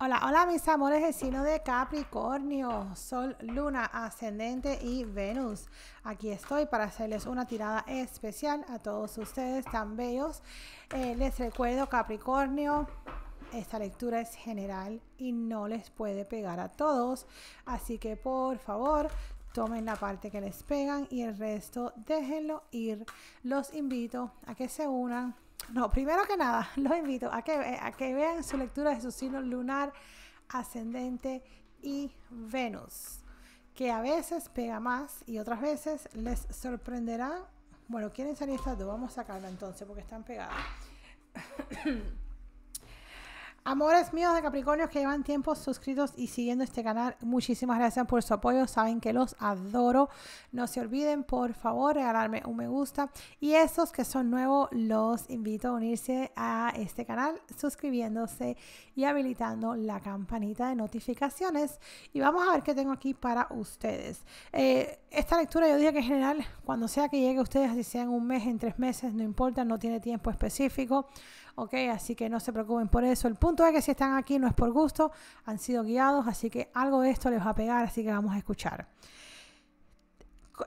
Hola, hola mis amores de signo de Capricornio, Sol, Luna, Ascendente y Venus. Aquí estoy para hacerles una tirada especial a todos ustedes tan bellos. Eh, les recuerdo Capricornio, esta lectura es general y no les puede pegar a todos. Así que por favor, tomen la parte que les pegan y el resto déjenlo ir. Los invito a que se unan no, primero que nada, los invito eh, a que, vean su lectura de su signo lunar, ascendente y Venus, que a veces pega más y otras veces les sorprenderá. Bueno, quieren salir estas dos, vamos a sacarla entonces porque están pegadas. Amores míos de Capricornio que llevan tiempo suscritos y siguiendo este canal, muchísimas gracias por su apoyo, saben que los adoro. No se olviden, por favor, regalarme un me gusta. Y esos que son nuevos, los invito a unirse a este canal suscribiéndose y habilitando la campanita de notificaciones. Y vamos a ver qué tengo aquí para ustedes. Eh, esta lectura yo diría que en general, cuando sea que llegue a ustedes, si sea en un mes, en tres meses, no importa, no tiene tiempo específico. ¿ok? Así que no se preocupen por eso. El punto es que si están aquí no es por gusto, han sido guiados, así que algo de esto les va a pegar, así que vamos a escuchar.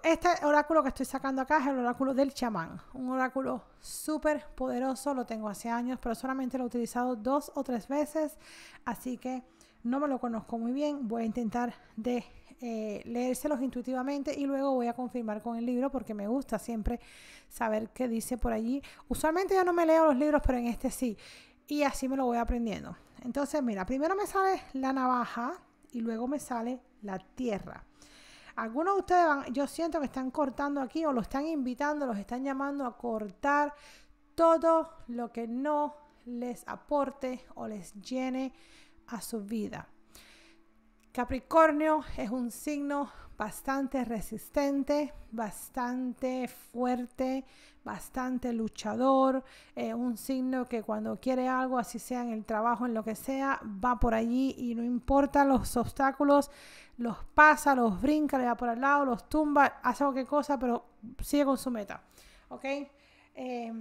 Este oráculo que estoy sacando acá es el oráculo del chamán, un oráculo súper poderoso, lo tengo hace años, pero solamente lo he utilizado dos o tres veces, así que no me lo conozco muy bien, voy a intentar de eh, leérselos intuitivamente y luego voy a confirmar con el libro porque me gusta siempre saber qué dice por allí. Usualmente yo no me leo los libros, pero en este sí. Y así me lo voy aprendiendo. Entonces, mira, primero me sale la navaja y luego me sale la tierra. Algunos de ustedes van, yo siento que están cortando aquí o lo están invitando, los están llamando a cortar todo lo que no les aporte o les llene a su vida. Capricornio es un signo bastante resistente, bastante fuerte, bastante luchador, eh, un signo que cuando quiere algo, así sea en el trabajo, en lo que sea, va por allí y no importa los obstáculos, los pasa, los brinca, le da por el lado, los tumba, hace cualquier cosa, pero sigue con su meta. ¿Ok? Eh,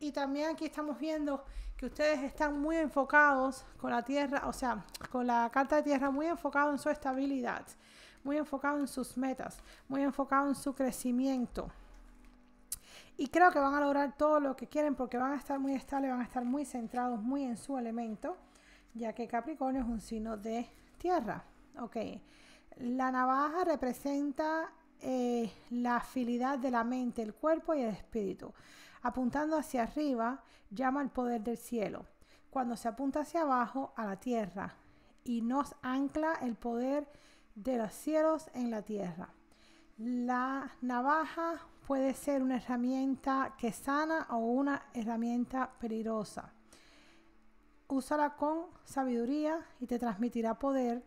y también aquí estamos viendo que ustedes están muy enfocados con la tierra, o sea, con la carta de tierra muy enfocado en su estabilidad, muy enfocado en sus metas, muy enfocado en su crecimiento. Y creo que van a lograr todo lo que quieren porque van a estar muy estables, van a estar muy centrados, muy en su elemento, ya que Capricornio es un signo de tierra. Ok, la navaja representa eh, la afilidad de la mente, el cuerpo y el espíritu apuntando hacia arriba, llama al poder del cielo. Cuando se apunta hacia abajo, a la tierra. Y nos ancla el poder de los cielos en la tierra. La navaja puede ser una herramienta que sana o una herramienta peligrosa. Úsala con sabiduría y te transmitirá poder.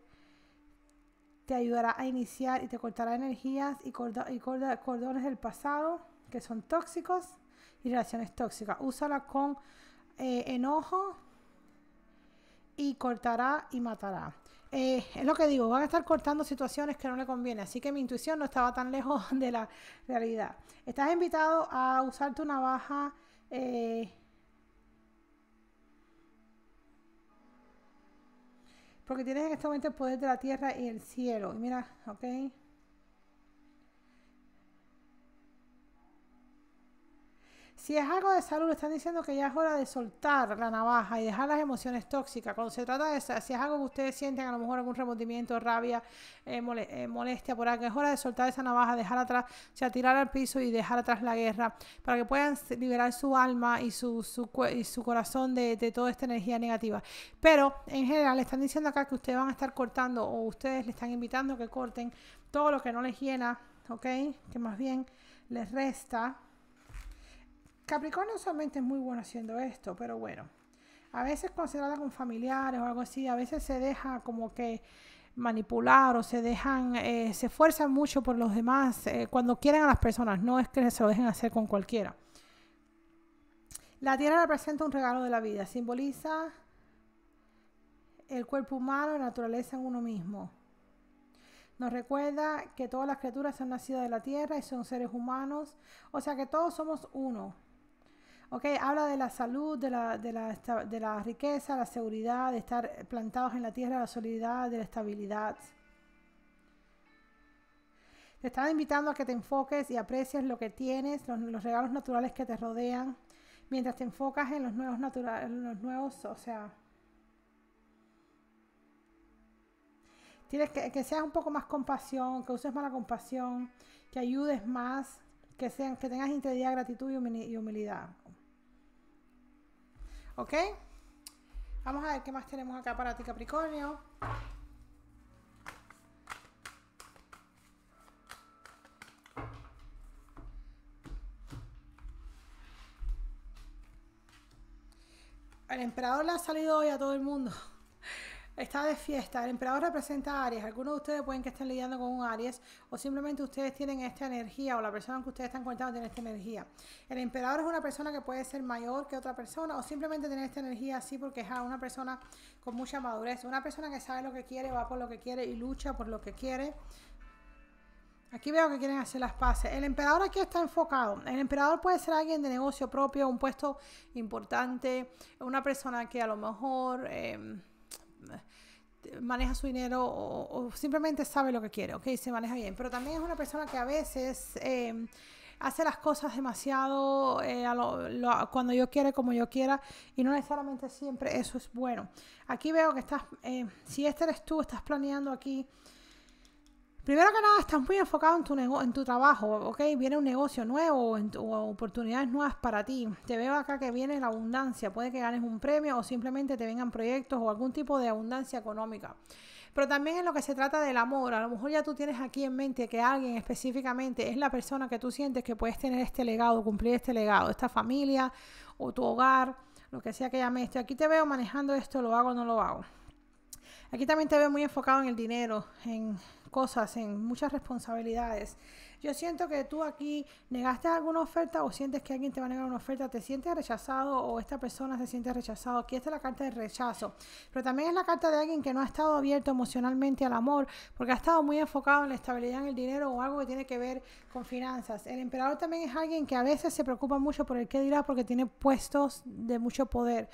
Te ayudará a iniciar y te cortará energías y, cordones del pasado que son tóxicos y relaciones tóxicas. Úsala con eh, enojo y cortará y matará. Eh, es lo que digo, van a estar cortando situaciones que no le conviene, así que mi intuición no estaba tan lejos de la realidad. Estás invitado a usarte una navaja. Eh, porque tienes en este momento el poder de la tierra y el cielo. Y mira, ok. Si es algo de salud, están diciendo que ya es hora de soltar la navaja y dejar las emociones tóxicas. Cuando se trata de si es algo que ustedes sienten, a lo mejor algún remordimiento, rabia, eh, eh, molestia por algo, es hora de soltar esa navaja, dejar atrás, o tirar al piso y dejar atrás la guerra para que puedan liberar su alma y su, corazón de, toda esta energía negativa. Pero en general, están diciendo acá que ustedes van a estar cortando o ustedes le están invitando que corten todo lo que no les llena, ¿ok? Que más bien les resta Capricornio usualmente es muy bueno haciendo esto, pero bueno, a veces considerada con familiares o algo así, a veces se deja como que manipular o se dejan, eh, se esfuerzan mucho por los demás eh, cuando quieren a las personas, no es que se lo dejen hacer con cualquiera. La tierra representa un regalo de la vida, simboliza el cuerpo humano, la naturaleza en uno mismo. Nos recuerda que todas las criaturas son nacidas de la tierra y son seres humanos, o sea que todos somos uno. Okay, habla de la salud, de la, de, la, de la riqueza, la seguridad, de estar plantados en la tierra, la solidaridad, de la estabilidad. Te están invitando a que te enfoques y aprecies lo que tienes, los, regalos naturales que te rodean, mientras te enfocas en los nuevos naturales, los nuevos, o sea, tienes que, que, seas un poco más compasión, que uses más la compasión, que ayudes más, que sean, que tengas integridad, gratitud y humildad. ¿Ok? Vamos a ver qué más tenemos acá para ti, Capricornio. El emperador le ha salido hoy a todo el mundo está de fiesta, el emperador representa a Aries, algunos de ustedes pueden que estén lidiando con un Aries o simplemente ustedes tienen esta energía o la persona que ustedes están contando tiene esta energía. El emperador es una persona que puede ser mayor que otra persona o simplemente tener esta energía así porque es una persona con mucha madurez, una persona que sabe lo que quiere, va por lo que quiere y lucha por lo que quiere. Aquí veo que quieren hacer las paces. El emperador aquí está enfocado. El emperador puede ser alguien de negocio propio, un puesto importante, una persona que a lo mejor... Em, maneja su dinero o, simplemente sabe lo que quiere, ¿ok? Se maneja bien. Pero también es una persona que a veces em, hace las cosas demasiado eh, cuando yo quiera, como yo quiera, y no necesariamente siempre eso es bueno. Aquí veo que estás, eh, si este eres tú, estás planeando aquí Primero que nada, estás muy enfocado en tu, negocio, en tu trabajo, ¿ok? Viene un negocio nuevo o oportunidades nuevas para ti. Te veo acá que viene la abundancia. Puede que ganes un premio o simplemente te vengan proyectos o algún tipo de abundancia económica. Pero también en lo que se trata del amor, a lo mejor ya tú tienes aquí en mente que alguien específicamente es la persona que tú sientes que puedes tener este legado, cumplir este legado, esta familia o tu hogar, lo que sea que llame esto. Aquí te veo manejando esto, lo hago o no lo hago. Aquí también te veo muy enfocado en el dinero, en cosas, en muchas responsabilidades. Yo siento que tú aquí negaste alguna oferta o sientes que alguien te va a negar una oferta, te sientes rechazado o esta persona se siente rechazado. Aquí está la carta de rechazo, pero también es la carta de alguien que no ha estado abierto emocionalmente al amor porque ha estado muy enfocado en la estabilidad en el dinero o algo que tiene que ver con finanzas. El emperador también es alguien que a veces se preocupa mucho por el qué dirá porque tiene puestos de mucho poder.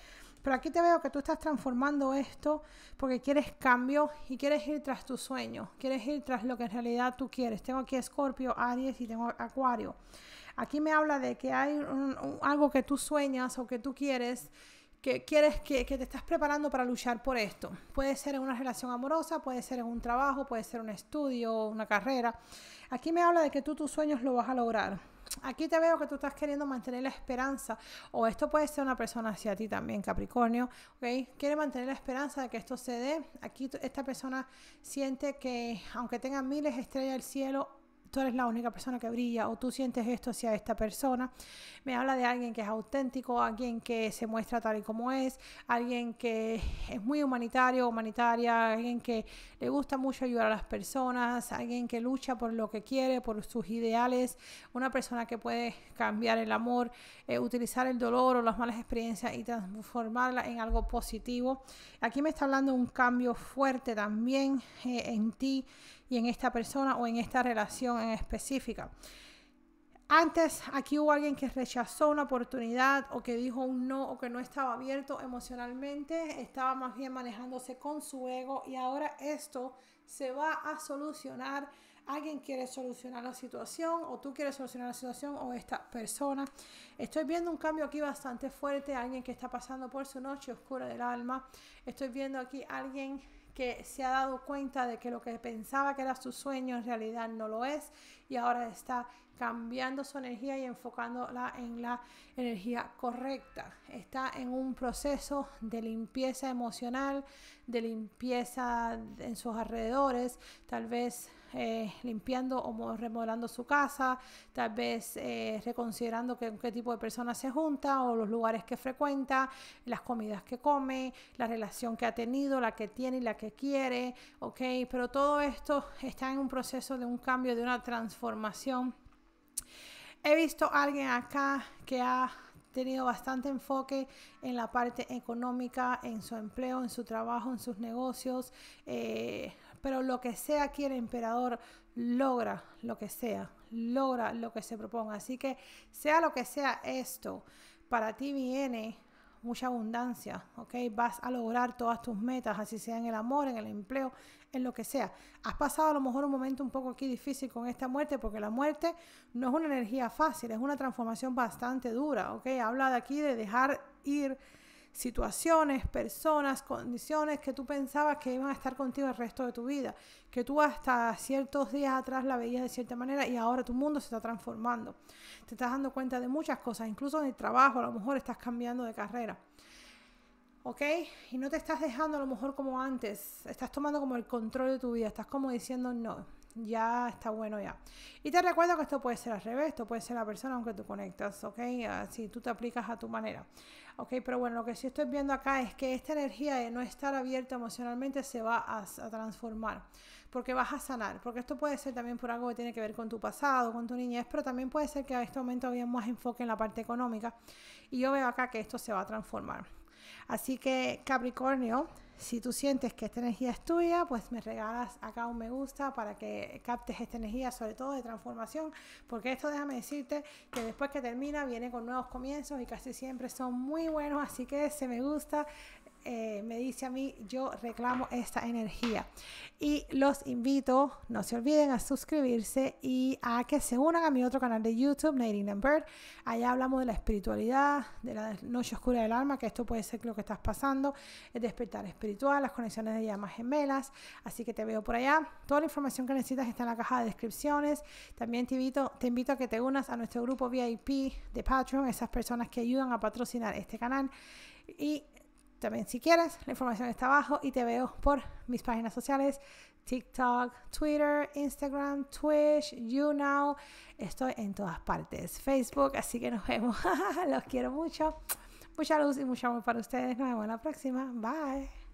Pero aquí te veo que tú estás transformando esto porque quieres cambio y quieres ir tras tus sueños, quieres ir tras lo que en realidad tú quieres. Tengo aquí Escorpio, Aries y tengo Acuario. Aquí me habla de que hay algo que tú sueñas o que tú quieres que quieres que, que, te estás preparando para luchar por esto. Puede ser en una relación amorosa, puede ser en un trabajo, puede ser un estudio, una carrera. Aquí me habla de que tú tus sueños lo vas a lograr aquí te veo que tú estás queriendo mantener la esperanza, o esto puede ser una persona hacia ti también, Capricornio, ¿ok? Quiere mantener la esperanza de que esto se dé. Aquí esta persona siente que aunque tenga miles de estrellas del cielo, tú eres la única persona que brilla o tú sientes esto hacia esta persona. Me habla de alguien que es auténtico, alguien que se muestra tal y como es, alguien que es muy humanitario, humanitaria, alguien que le gusta mucho ayudar a las personas, alguien que lucha por lo que quiere, por sus ideales, una persona que puede cambiar el amor, eh, utilizar el dolor o las malas experiencias y transformarla en algo positivo. Aquí me está hablando un cambio fuerte también eh, en ti y en esta persona o en esta relación en específica. Antes aquí hubo alguien que rechazó una oportunidad o que dijo un no o que no estaba abierto emocionalmente, estaba más bien manejándose con su ego y ahora esto se va a solucionar. Alguien quiere solucionar la situación o tú quieres solucionar la situación o esta persona. Estoy viendo un cambio aquí bastante fuerte, alguien que está pasando por su noche oscura del alma. Estoy viendo aquí alguien que se ha dado cuenta de que lo que pensaba que era su sueño en realidad no lo es y ahora está cambiando su energía y enfocándola en la energía correcta. Está en un proceso de limpieza emocional, de limpieza en sus alrededores, tal vez eh, limpiando o remodelando su casa, tal vez eh, reconsiderando qué tipo de personas se junta o los lugares que frecuenta, las comidas que come, la relación que ha tenido, la que tiene y la que quiere, ¿ok? Pero todo esto está en un proceso de un cambio, de una transformación. He visto a alguien acá que ha tenido bastante enfoque en la parte económica, en su empleo, en su trabajo, en sus negocios, eh, pero lo que sea aquí el emperador logra, lo que sea, logra lo que se proponga. Así que sea lo que sea esto, para ti viene mucha abundancia, ¿ok? Vas a lograr todas tus metas, así sea en el amor, en el empleo, en lo que sea. Has pasado a lo mejor un momento un poco aquí difícil con esta muerte, porque la muerte no es una energía fácil, es una transformación bastante dura, ¿ok? Habla de aquí de dejar ir situaciones, personas, condiciones que tú pensabas que iban a estar contigo el resto de tu vida, que tú hasta ciertos días atrás la veías de cierta manera y ahora tu mundo se está transformando. Te estás dando cuenta de muchas cosas, incluso en el trabajo, a lo mejor estás cambiando de carrera. ¿ok? Y no te estás dejando a lo mejor como antes, estás tomando como el control de tu vida, estás como diciendo no, ya está bueno ya. Y te recuerdo que esto puede ser al revés, esto puede ser la persona aunque tú conectas, ¿ok? Si tú te aplicas a tu manera, ¿ok? Pero bueno, lo que sí estoy viendo acá es que esta energía de no estar abierta emocionalmente se va a, a transformar, porque vas a sanar, porque esto puede ser también por algo que tiene que ver con tu pasado, con tu niñez, pero también puede ser que a este momento había más enfoque en la parte económica y yo veo acá que esto se va a transformar. Así que Capricornio, si tú sientes que esta energía es tuya, pues me regalas acá un me gusta para que captes esta energía, sobre todo de transformación, porque esto déjame decirte que después que termina viene con nuevos comienzos y casi siempre son muy buenos, así que ese me gusta eh, me dice a mí, yo reclamo esta energía. Y los invito, no se olviden a suscribirse y a que se unan a mi otro canal de YouTube, Nadine and Bird. Allá hablamos de la espiritualidad, de la noche oscura del alma, que esto puede ser lo que estás pasando, el despertar espiritual, las conexiones de llamas gemelas. Así que te veo por allá. Toda la información que necesitas está en la caja de descripciones. También te invito, te invito a que te unas a nuestro grupo VIP de Patreon, esas personas que ayudan a patrocinar este canal. Y también si quieres, la información está abajo y te veo por mis páginas sociales, TikTok, Twitter, Instagram, Twitch, YouNow. Estoy en todas partes, Facebook, así que nos vemos. Los quiero mucho. Mucha luz y mucho amor para ustedes. Nos vemos en la próxima. Bye.